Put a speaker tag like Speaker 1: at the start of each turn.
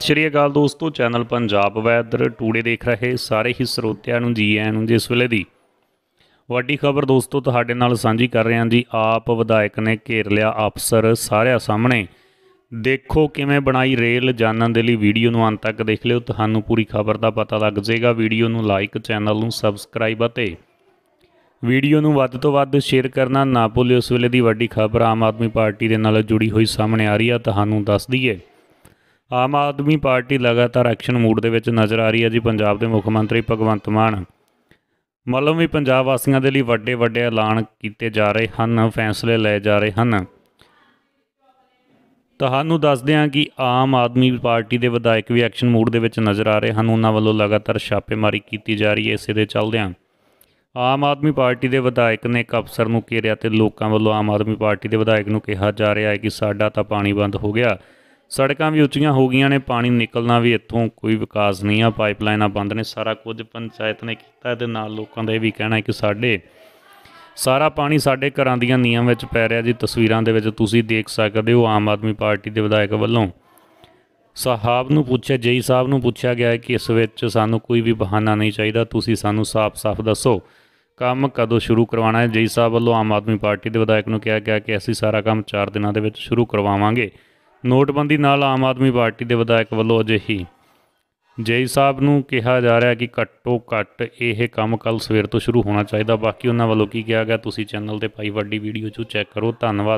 Speaker 1: ਸ਼੍ਰੀ ਅਕਾਲ ਦੋਸਤੋ channel Punjab weather today ਦੇਖ ਰਹੇ ਸਾਰੇ ਹੀ ਸਰੋਤਿਆਂ ਨੂੰ ਜੀ ਆਇਆਂ ਨੂੰ ਜਿਸ ਵੇਲੇ ਦੀ ਵੱਡੀ ਖਬਰ ਦੋਸਤੋ ਤੁਹਾਡੇ ਨਾਲ ਸਾਂਝੀ ਕਰ ਰਹੇ ਹਾਂ ਜੀ ਆਪ ਵਿਧਾਇਕ ਨੇ ਘੇਰ ਲਿਆ ਅਫਸਰ ਸਾਰਿਆਂ ਸਾਹਮਣੇ ਦੇਖੋ ਕਿਵੇਂ ਬਣਾਈ ਰੇਲ ਜਾਣਨ ਦੇ ਲਈ ਵੀਡੀਓ ਨੂੰ ਅੰਤ ਤੱਕ ਦੇਖ ਲਿਓ ਤੁਹਾਨੂੰ ਪੂਰੀ ਖਬਰ ਦਾ ਪਤਾ ਲੱਗ ਜਾਏਗਾ ਵੀਡੀਓ ਨੂੰ ਲਾਈਕ ਚੈਨਲ ਨੂੰ ਸਬਸਕ੍ਰਾਈਬ ਅਤੇ ਵੀਡੀਓ ਨੂੰ ਵੱਧ ਤੋਂ ਵੱਧ ਸ਼ੇਅਰ ਕਰਨਾ ਨਾ ਭੁੱਲਿਓ ਇਸ ਵੇਲੇ ਦੀ ਵੱਡੀ ਖਬਰ ਆਮ ਆਦਮੀ ਪਾਰਟੀ ਦੇ ਨਾਲ ਜੁੜੀ ਹੋਈ ਸਾਹਮਣੇ ਆ ਰਹੀ ਆ ਤੁਹਾਨੂੰ ਦੱਸ ਦਈਏ ਆਮ ਆਦਮੀ ਪਾਰਟੀ ਲਗਾਤਾਰ ਐਕਸ਼ਨ ਮੂਡ ਦੇ ਵਿੱਚ ਨਜ਼ਰ ਆ ਰਹੀ ਹੈ ਜੀ ਪੰਜਾਬ ਦੇ ਮੁੱਖ ਮੰਤਰੀ ਭਗਵੰਤ ਮਾਨ ਮਤਲਬ ਵੀ ਪੰਜਾਬ ਵਾਸੀਆਂ ਦੇ ਲਈ ਵੱਡੇ ਵੱਡੇ ਐਲਾਨ ਕੀਤੇ ਜਾ ਰਹੇ ਹਨ ਫੈਸਲੇ ਲਏ ਜਾ ਰਹੇ ਹਨ ਤੁਹਾਨੂੰ ਦੱਸਦੇ ਹਾਂ ਕਿ ਆਮ ਆਦਮੀ ਪਾਰਟੀ ਦੇ ਵਿਧਾਇਕ ਵੀ ਐਕਸ਼ਨ ਮੂਡ ਦੇ ਵਿੱਚ ਨਜ਼ਰ ਆ ਰਹੇ ਹਨ ਉਹਨਾਂ ਵੱਲੋਂ ਲਗਾਤਾਰ ਛਾਪੇਮਾਰੀ ਕੀਤੀ ਜਾ ਰਹੀ ਹੈ ਇਸੇ ਦੇ ਚੱਲਦਿਆਂ ਆਮ ਆਦਮੀ ਪਾਰਟੀ ਦੇ ਵਿਧਾਇਕ ਨੇ ਇੱਕ ਅਫਸਰ ਨੂੰ ਘੇਰਿਆ ਤੇ ਲੋਕਾਂ ਵੱਲੋਂ ਆਮ ਆਦਮੀ ਪਾਰਟੀ ਦੇ ਵਿਧਾਇਕ ਨੂੰ ਕਿਹਾ ਜਾ ਰਿਹਾ ਹੈ ਕਿ ਸਾਡਾ ਤਾਂ ਪਾਣੀ ਬੰਦ ਹੋ ਗਿਆ ਸੜਕਾਂ ਵੀ ਉੱਚੀਆਂ ਹੋ ਗਈਆਂ ਨੇ ਪਾਣੀ ਨਿਕਲਣਾ ਵੀ ਇੱਥੋਂ ਕੋਈ ਵਿਕਾਸ ਨਹੀਂ ਆ ਪਾਈਪਲਾਈਨਾਂ ਬੰਦ ਨੇ ਸਾਰਾ ਕੁਝ ਪੰਚਾਇਤ ਨੇ ਕੀਤਾ ਤੇ ਨਾਲ ਲੋਕਾਂ ਦਾ ਇਹ ਵੀ ਕਹਿਣਾ ਹੈ ਕਿ ਸਾਡੇ ਸਾਰਾ ਪਾਣੀ ਸਾਡੇ ਘਰਾਂ ਦੀਆਂ ਨੀਆਂ ਵਿੱਚ ਪੈ ਰਿਹਾ ਜੀ ਤਸਵੀਰਾਂ ਦੇ ਵਿੱਚ ਤੁਸੀਂ ਦੇਖ ਸਕਦੇ ਹੋ ਆਮ ਆਦਮੀ ਪਾਰਟੀ ਦੇ ਵਿਧਾਇਕ ਵੱਲੋਂ ਸਾਹਬ ਨੂੰ ਪੁੱਛਿਆ ਜਈ ਸਾਹਿਬ ਨੂੰ ਪੁੱਛਿਆ ਗਿਆ ਕਿ ਇਸ ਵਿੱਚ ਸਾਨੂੰ ਕੋਈ ਵੀ ਬਹਾਨਾ ਨਹੀਂ ਚਾਹੀਦਾ ਤੁਸੀਂ ਸਾਨੂੰ ਸਾਫ਼-ਸਾਫ਼ ਦੱਸੋ ਕੰਮ ਕਦੋਂ ਸ਼ੁਰੂ ਕਰਵਾਉਣਾ ਹੈ ਜਈ ਸਾਹਿਬ ਵੱਲੋਂ ਆਮ ਆਦਮੀ ਪਾਰਟੀ ਦੇ ਵਿਧਾਇਕ ਨੂੰ ਕਿਹਾ ਗਿਆ ਕਿ ਅਸੀਂ ਸਾਰਾ ਕੰਮ 4 ਦਿਨਾਂ ਦੇ ਵਿੱਚ ਸ਼ੁਰੂ ਕਰਵਾਵਾਂਗੇ ਨੋਟਬੰਦੀ ਨਾਲ ਆਮ ਆਦਮੀ ਪਾਰਟੀ ਦੇ ਵਿਧਾਇਕ ਵੱਲੋਂ ਅਜਿਹੀ ਜੈ ਸਾਹਿਬ ਨੂੰ ਕਿਹਾ ਜਾ ਰਿਹਾ ਕਿ ਘੱਟੋ ਘੱਟ ਇਹ ਕੰਮ ਕੱਲ ਸਵੇਰ ਤੋਂ ਸ਼ੁਰੂ ਹੋਣਾ ਚਾਹੀਦਾ ਬਾਕੀ ਉਹਨਾਂ ਵੱਲੋਂ ਕੀ ਕਿਹਾ ਗਿਆ ਤੁਸੀਂ ਚੈਨਲ ਤੇ ਪਾਈ ਵੱਡੀ ਵੀਡੀਓ ਚੋਂ ਚੈੱਕ ਕਰੋ ਧੰਨਵਾਦ